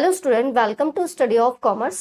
hello student welcome to study of commerce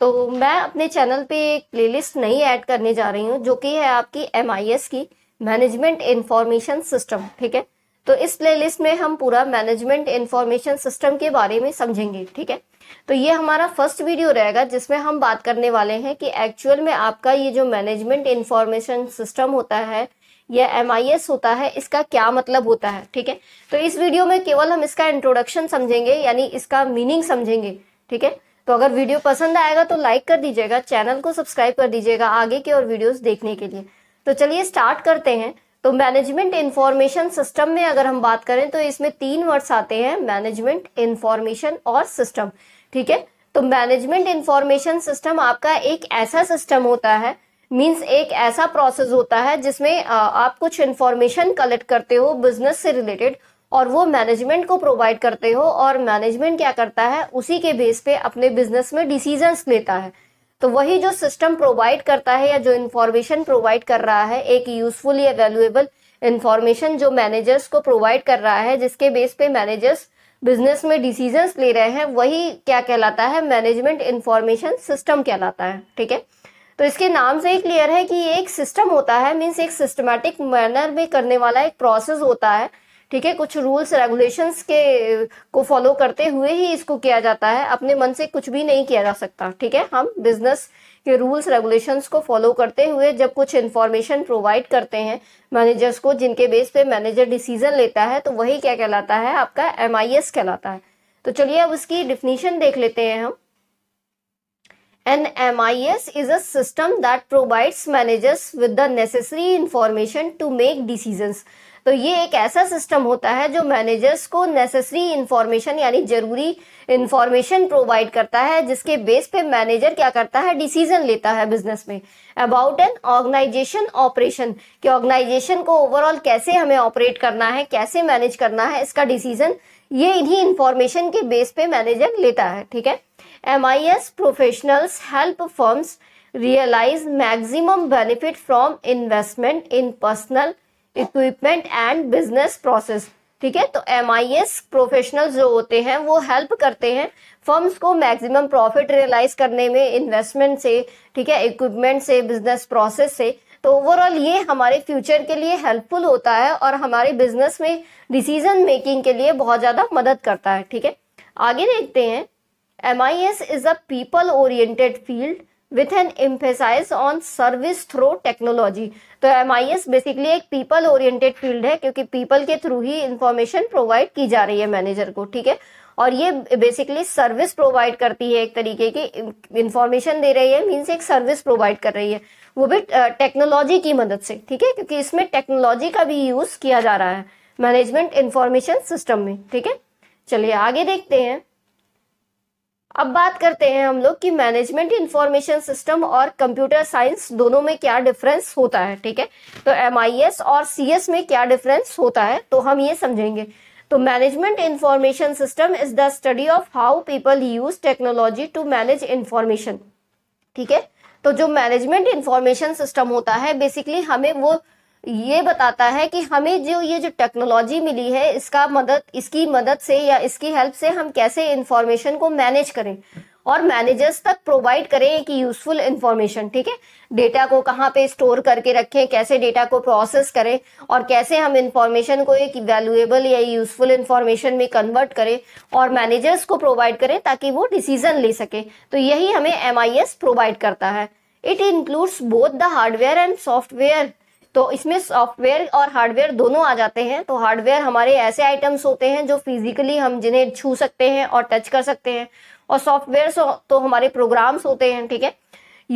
तो मैं अपने चैनल पे एक प्लेलिस्ट नई ऐड करने जा रही हूँ जो कि है आपकी एम की मैनेजमेंट इंफॉर्मेशन सिस्टम ठीक है तो इस प्लेलिस्ट में हम पूरा मैनेजमेंट इंफॉर्मेशन सिस्टम के बारे में समझेंगे ठीक है तो ये हमारा फर्स्ट वीडियो रहेगा जिसमें हम बात करने वाले हैं कि एक्चुअल में आपका ये जो मैनेजमेंट इंफॉर्मेशन सिस्टम होता है या एम होता है इसका क्या मतलब होता है ठीक है तो इस वीडियो में केवल हम इसका इंट्रोडक्शन समझेंगे यानी इसका मीनिंग समझेंगे ठीक है तो अगर वीडियो पसंद आएगा तो लाइक कर दीजिएगा चैनल को सब्सक्राइब कर दीजिएगा आगे के और वीडियोस देखने के लिए तो चलिए स्टार्ट करते हैं तो मैनेजमेंट इंफॉर्मेशन सिस्टम में अगर हम बात करें तो इसमें तीन वर्ड्स आते हैं मैनेजमेंट इंफॉर्मेशन और सिस्टम ठीक है तो मैनेजमेंट इंफॉर्मेशन सिस्टम आपका एक ऐसा सिस्टम होता है मीन्स एक ऐसा प्रोसेस होता है जिसमें आप कुछ इंफॉर्मेशन कलेक्ट करते हो बिजनेस से रिलेटेड और वो मैनेजमेंट को प्रोवाइड करते हो और मैनेजमेंट क्या करता है उसी के बेस पे अपने बिजनेस में डिसीजंस लेता है तो वही जो सिस्टम प्रोवाइड करता है या जो इन्फॉर्मेशन प्रोवाइड कर रहा है एक यूजफुल या वैल्यूएबल इन्फॉर्मेशन जो मैनेजर्स को प्रोवाइड कर रहा है जिसके बेस पे मैनेजर्स बिजनेस में डिसीजंस ले रहे हैं वही क्या कहलाता है मैनेजमेंट इन्फॉर्मेशन सिस्टम कहलाता है ठीक है तो इसके नाम से ही क्लियर है कि ये एक सिस्टम होता है मीन्स एक सिस्टमेटिक मैनर में करने वाला एक प्रोसेस होता है ठीक है कुछ रूल्स रेगुलेशंस के को फॉलो करते हुए ही इसको किया जाता है अपने मन से कुछ भी नहीं किया जा सकता ठीक है हम बिजनेस के रूल्स रेगुलेशंस को फॉलो करते हुए जब कुछ इन्फॉर्मेशन प्रोवाइड करते हैं मैनेजर्स को जिनके बेस पे मैनेजर डिसीजन लेता है तो वही क्या कहलाता है आपका एम कहलाता है तो चलिए अब उसकी डिफिनीशन देख लेते हैं हम N I S is a system that provides managers with the necessary information to make decision तो ये एक ऐसा सिस्टम होता है जो मैनेजर्स को नेसेसरी इंफॉर्मेशन यानी जरूरी इंफॉर्मेशन प्रोवाइड करता है जिसके बेस पे मैनेजर क्या करता है डिसीजन लेता है बिजनेस में अबाउट एन ऑर्गेनाइजेशन ऑपरेशन कि ऑर्गेनाइजेशन को ओवरऑल कैसे हमें ऑपरेट करना है कैसे मैनेज करना है इसका डिसीजन ये इन्हीं इंफॉर्मेशन के बेस पे मैनेजर लेता है ठीक है M I S professionals help firms realise maximum benefit from investment in personal equipment and business process ठीक है तो एम आई एस प्रोफेशनल जो होते हैं वो हेल्प करते हैं फर्म्स को मैक्सिमम प्रॉफिट रियलाइज करने में इन्वेस्टमेंट से ठीक है इक्विपमेंट से बिजनेस प्रोसेस से तो ओवरऑल ये हमारे फ्यूचर के लिए हेल्पफुल होता है और हमारे बिजनेस में डिसीजन मेकिंग के लिए बहुत ज़्यादा मदद करता है ठीक है आगे देखते हैं M I S is a people oriented field with an emphasise on service through technology तो एम आई एस बेसिकली एक पीपल ओरिएंटेड फील्ड है क्योंकि पीपल के थ्रू ही इंफॉर्मेशन प्रोवाइड की जा रही है मैनेजर को ठीक है और ये बेसिकली सर्विस प्रोवाइड करती है एक तरीके की इंफॉर्मेशन दे रही है मीन्स एक सर्विस प्रोवाइड कर रही है वो भी टेक्नोलॉजी की मदद से ठीक है क्योंकि इसमें टेक्नोलॉजी का भी यूज किया जा रहा है मैनेजमेंट इंफॉर्मेशन सिस्टम में ठीक है चलिए आगे देखते हैं अब बात करते हैं हम लोग कि मैनेजमेंट इंफॉर्मेशन सिस्टम और कंप्यूटर साइंस दोनों में क्या डिफरेंस होता है ठीक है तो एम और सी में क्या डिफरेंस होता है तो हम ये समझेंगे तो management information system is the study of how people use technology to manage information ठीक है तो जो मैनेजमेंट इंफॉर्मेशन सिस्टम होता है बेसिकली हमें वो ये बताता है कि हमें जो ये जो टेक्नोलॉजी मिली है इसका मदद इसकी मदद से या इसकी हेल्प से हम कैसे इंफॉर्मेशन को मैनेज करें और मैनेजर्स तक प्रोवाइड करें कि यूजफुल इंफॉर्मेशन ठीक है डेटा को कहाँ पे स्टोर करके रखें कैसे डेटा को प्रोसेस करें और कैसे हम इंफॉर्मेशन को एक वैल्यूएबल या यूजफुल इंफॉर्मेशन में कन्वर्ट करें और मैनेजर्स को प्रोवाइड करें ताकि वो डिसीजन ले सके तो यही हमें एम प्रोवाइड करता है it includes both the hardware and software तो इसमें सॉफ्टवेयर और हार्डवेयर दोनों आ जाते हैं तो हार्डवेयर हमारे ऐसे आइटम्स होते हैं जो फिजिकली हम जिन्हें छू सकते हैं और टच कर सकते हैं और सॉफ्टवेयर तो हमारे प्रोग्राम्स होते हैं ठीक है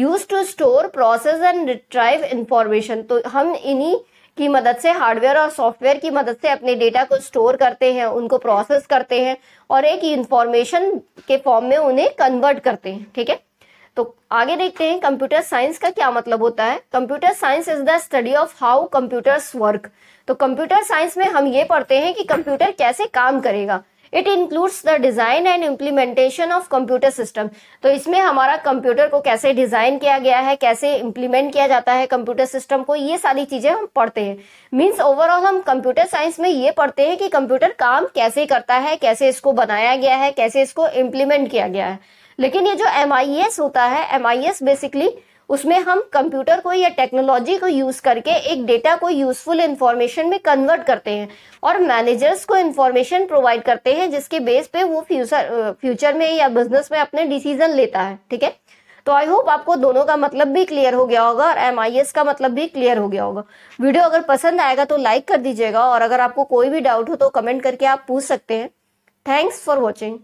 use to store process and retrieve information तो हम इन्हीं की मदद से हार्डवेयर और सॉफ्टवेयर की मदद से अपने डेटा को स्टोर करते हैं उनको प्रोसेस करते हैं और एक इंफॉर्मेशन के फॉर्म में उन्हें कन्वर्ट करते हैं ठीक है तो आगे देखते हैं कंप्यूटर साइंस का क्या मतलब होता है computer science is the study of how computers work तो कंप्यूटर साइंस में हम ये पढ़ते हैं कि कंप्यूटर कैसे काम करेगा it includes the design and implementation of computer system तो इसमें हमारा कंप्यूटर को कैसे डिजाइन किया गया है कैसे इम्प्लीमेंट किया जाता है कंप्यूटर सिस्टम को ये सारी चीजें हम पढ़ते हैं मीन्स ओवरऑल हम कंप्यूटर साइंस में ये पढ़ते हैं कि कंप्यूटर काम कैसे करता है कैसे इसको बनाया गया है कैसे इसको इम्प्लीमेंट किया गया है लेकिन ये जो एम होता है एम बेसिकली उसमें हम कंप्यूटर को या टेक्नोलॉजी को यूज करके एक डेटा को यूजफुल इंफॉर्मेशन में कन्वर्ट करते हैं और मैनेजर्स को इंफॉर्मेशन प्रोवाइड करते हैं जिसके बेस पे वो फ्यूचर फ्यूचर में या बिजनेस में अपने डिसीजन लेता है ठीक है तो आई होप आपको दोनों का मतलब भी क्लियर हो गया होगा और एम का मतलब भी क्लियर हो गया होगा वीडियो अगर पसंद आएगा तो लाइक कर दीजिएगा और अगर आपको कोई भी डाउट हो तो कमेंट करके आप पूछ सकते हैं थैंक्स फॉर वॉचिंग